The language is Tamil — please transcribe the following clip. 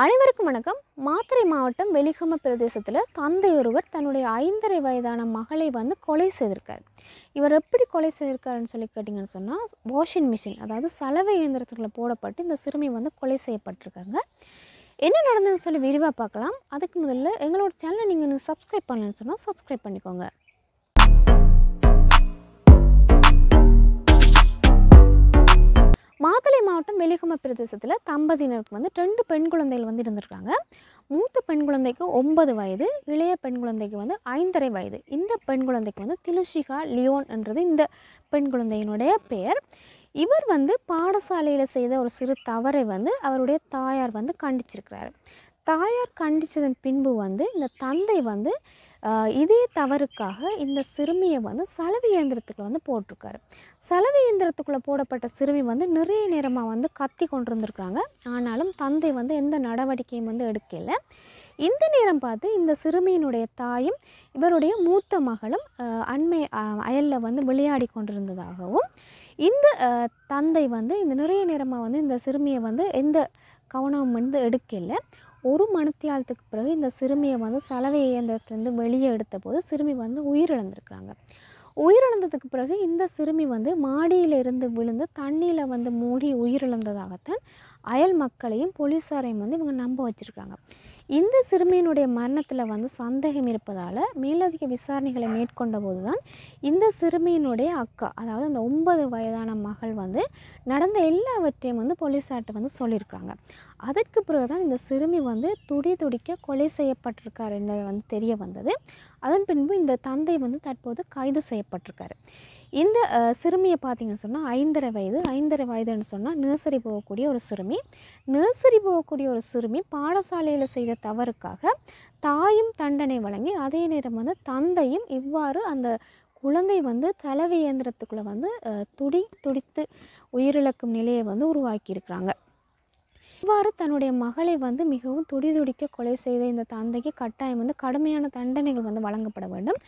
அனைவருக்கும் வணக்கம் மாத்திரை மாவட்டம் வெளிகம பிரதேசத்தில் தந்தை ஒருவர் தன்னுடைய ஐந்தரை வயதான மகளை வந்து கொலை செய்திருக்கார் இவர் எப்படி கொலை செய்திருக்காருன்னு சொல்லி கேட்டிங்கன்னு சொன்னால் வாஷிங் மிஷின் அதாவது சலவை இயந்திரத்தில் போடப்பட்டு இந்த சிறுமி வந்து கொலை செய்யப்பட்டிருக்காங்க என்ன நடந்ததுன்னு சொல்லி விரிவாக பார்க்கலாம் அதுக்கு முதல்ல எங்களோட சேனலை நீங்கள் சப்ஸ்கிரைப் பண்ணலன்னு சொன்னால் சப்ஸ்கிரைப் பண்ணிக்கோங்க மாத்தளை மாவட்டம் வெளிகும பிரதேசத்தில் தம்பதியினருக்கு வந்து ரெண்டு பெண் குழந்தைகள் வந்து இருந்திருக்காங்க மூத்த பெண் குழந்தைக்கு ஒன்பது வயது இளைய பெண் குழந்தைக்கு வந்து ஐந்தரை வயது இந்த பெண் குழந்தைக்கு வந்து திலுஷிகா லியோன் என்றது இந்த பெண் குழந்தையினுடைய பெயர் இவர் வந்து பாடசாலையில் செய்த ஒரு சிறு தவறை வந்து அவருடைய தாயார் வந்து கண்டிச்சிருக்கிறாரு தாயார் கண்டித்ததன் பின்பு வந்து இந்த தந்தை வந்து இதே தவறுக்காக இந்த சிறுமியை வந்து சலவி இயந்திரத்துக்குள்ளே வந்து போட்டிருக்காரு சலவை இயந்திரத்துக்குள்ளே போடப்பட்ட சிறுமி வந்து நிறைய நேரமாக வந்து கத்தி கொண்டிருந்துருக்குறாங்க ஆனாலும் தந்தை வந்து எந்த நடவடிக்கையும் வந்து எடுக்கல இந்த நேரம் பார்த்து இந்த சிறுமியினுடைய தாயும் இவருடைய மூத்த மகளும் அண்மை அயலில் வந்து விளையாடி கொண்டிருந்ததாகவும் இந்த தந்தை வந்து இந்த நிறைய நேரமாக வந்து இந்த சிறுமியை வந்து எந்த கவனம் வந்து எடுக்கல ஒரு மணத்தியாலத்துக்கு பிறகு இந்த சிறுமியை வந்து சலவை இயந்திரத்துலேருந்து வெளியே எடுத்த போது சிறுமி வந்து உயிரிழந்திருக்கிறாங்க உயிரிழந்ததுக்கு பிறகு இந்த சிறுமி வந்து மாடியிலிருந்து விழுந்து தண்ணியில் வந்து மூடி உயிரிழந்ததாகத்தான் அயல் மக்களையும் போலீஸாரையும் வந்து இவங்க நம்ப வச்சுருக்காங்க இந்த சிறுமியினுடைய மரணத்தில் வந்து சந்தேகம் இருப்பதால் மேலதிக விசாரணைகளை மேற்கொண்ட போது தான் இந்த சிறுமியினுடைய அக்கா அதாவது அந்த ஒன்பது வயதான மகள் வந்து நடந்த எல்லாவற்றையும் வந்து போலீஸார்கிட்ட வந்து சொல்லியிருக்காங்க அதற்கு பிறகு தான் இந்த சிறுமி வந்து துடி துடிக்க கொலை செய்யப்பட்டிருக்காரு என்று வந்து தெரிய வந்தது அதன் பின்பு இந்த தந்தை வந்து தற்போது கைது செய்யப்பட்டிருக்காரு இந்த சிறுமியை பார்த்தீங்கன்னு சொன்னால் ஐந்தரை வயது ஐந்தரை வயதுன்னு சொன்னால் நர்சரி போகக்கூடிய ஒரு சிறுமி நர்சரி போகக்கூடிய ஒரு சிறுமி பாடசாலையில் செய்த தவறுக்காக தாயும் தண்டனை வழங்கி அதே நேரம் வந்து தந்தையும் இவ்வாறு அந்த குழந்தை வந்து தலைவி இயந்திரத்துக்குள்ளே வந்து துடி துடித்து உயிரிழக்கும் நிலையை வந்து உருவாக்கியிருக்கிறாங்க இவ்வாறு தன்னுடைய மகளை வந்து மிகவும் துடிதுடிக்க கொலை செய்த இந்த தந்தைக்கு கட்டாயம் வந்து கடுமையான தண்டனைகள் வந்து வழங்கப்பட வேண்டும்